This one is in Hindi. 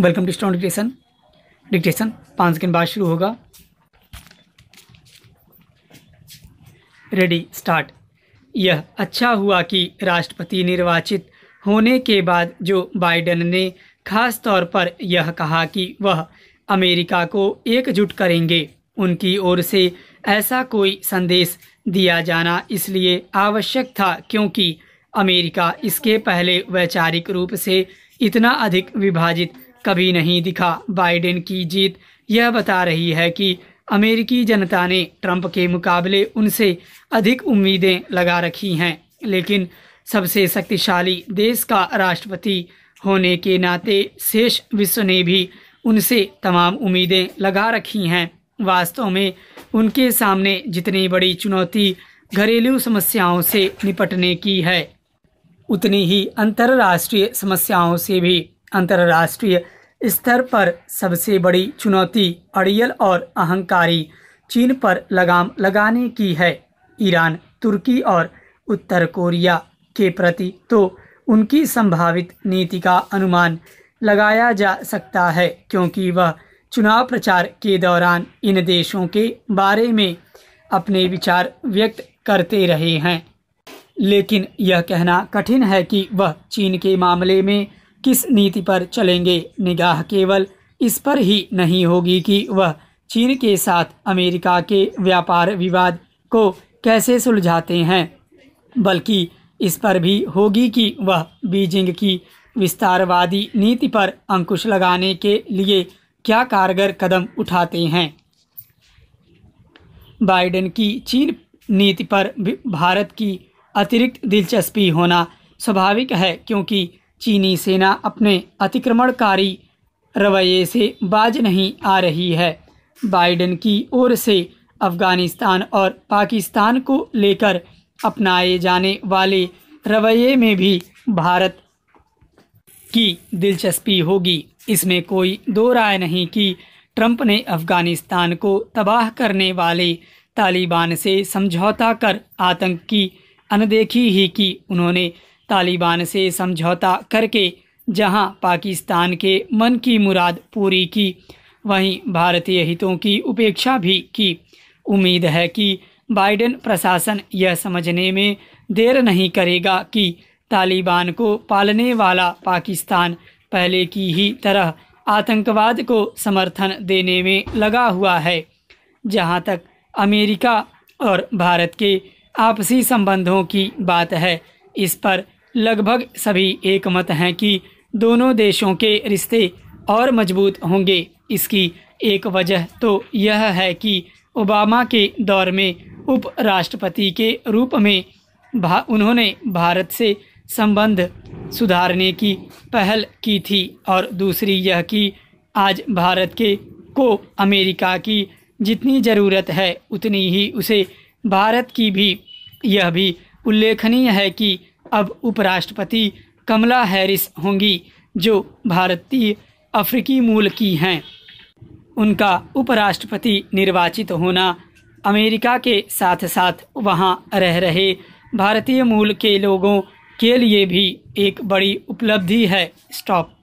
वेलकम टू स्टॉन्ट डिक्टेशन डिक्टेशन पाँच सेकेंड बाद शुरू होगा रेडी स्टार्ट यह अच्छा हुआ कि राष्ट्रपति निर्वाचित होने के बाद जो बाइडन ने खास तौर पर यह कहा कि वह अमेरिका को एकजुट करेंगे उनकी ओर से ऐसा कोई संदेश दिया जाना इसलिए आवश्यक था क्योंकि अमेरिका इसके पहले वैचारिक रूप से इतना अधिक विभाजित कभी नहीं दिखा बाइडेन की जीत यह बता रही है कि अमेरिकी जनता ने ट्रंप के मुकाबले उनसे अधिक उम्मीदें लगा रखी हैं लेकिन सबसे शक्तिशाली देश का राष्ट्रपति होने के नाते शेष विश्व ने भी उनसे तमाम उम्मीदें लगा रखी हैं वास्तव में उनके सामने जितनी बड़ी चुनौती घरेलू समस्याओं से निपटने की है उतनी ही अंतर्राष्ट्रीय समस्याओं से भी अंतर्राष्ट्रीय स्तर पर सबसे बड़ी चुनौती अड़ियल और अहंकारी चीन पर लगाम लगाने की है ईरान तुर्की और उत्तर कोरिया के प्रति तो उनकी संभावित नीति का अनुमान लगाया जा सकता है क्योंकि वह चुनाव प्रचार के दौरान इन देशों के बारे में अपने विचार व्यक्त करते रहे हैं लेकिन यह कहना कठिन है कि वह चीन के मामले में किस नीति पर चलेंगे निगाह केवल इस पर ही नहीं होगी कि वह चीन के साथ अमेरिका के व्यापार विवाद को कैसे सुलझाते हैं बल्कि इस पर भी होगी कि वह बीजिंग की विस्तारवादी नीति पर अंकुश लगाने के लिए क्या कारगर कदम उठाते हैं बाइडेन की चीन नीति पर भारत की अतिरिक्त दिलचस्पी होना स्वाभाविक है क्योंकि चीनी सेना अपने अतिक्रमणकारी रवैये से बाज नहीं आ रही है बाइडन की ओर से अफगानिस्तान और पाकिस्तान को लेकर अपनाए जाने वाले रवैये में भी भारत की दिलचस्पी होगी इसमें कोई दो राय नहीं कि ट्रंप ने अफगानिस्तान को तबाह करने वाले तालिबान से समझौता कर आतंक की अनदेखी ही की उन्होंने तालिबान से समझौता करके जहां पाकिस्तान के मन की मुराद पूरी की वहीं भारतीय हितों की उपेक्षा भी की उम्मीद है कि बाइडेन प्रशासन यह समझने में देर नहीं करेगा कि तालिबान को पालने वाला पाकिस्तान पहले की ही तरह आतंकवाद को समर्थन देने में लगा हुआ है जहां तक अमेरिका और भारत के आपसी संबंधों की बात है इस पर लगभग सभी एक मत हैं कि दोनों देशों के रिश्ते और मजबूत होंगे इसकी एक वजह तो यह है कि ओबामा के दौर में उपराष्ट्रपति के रूप में भा, उन्होंने भारत से संबंध सुधारने की पहल की थी और दूसरी यह कि आज भारत के को अमेरिका की जितनी ज़रूरत है उतनी ही उसे भारत की भी यह भी उल्लेखनीय है कि अब उपराष्ट्रपति कमला हैरिस होंगी जो भारतीय अफ्रीकी मूल की हैं उनका उपराष्ट्रपति निर्वाचित होना अमेरिका के साथ साथ वहां रह रहे भारतीय मूल के लोगों के लिए भी एक बड़ी उपलब्धि है स्टॉप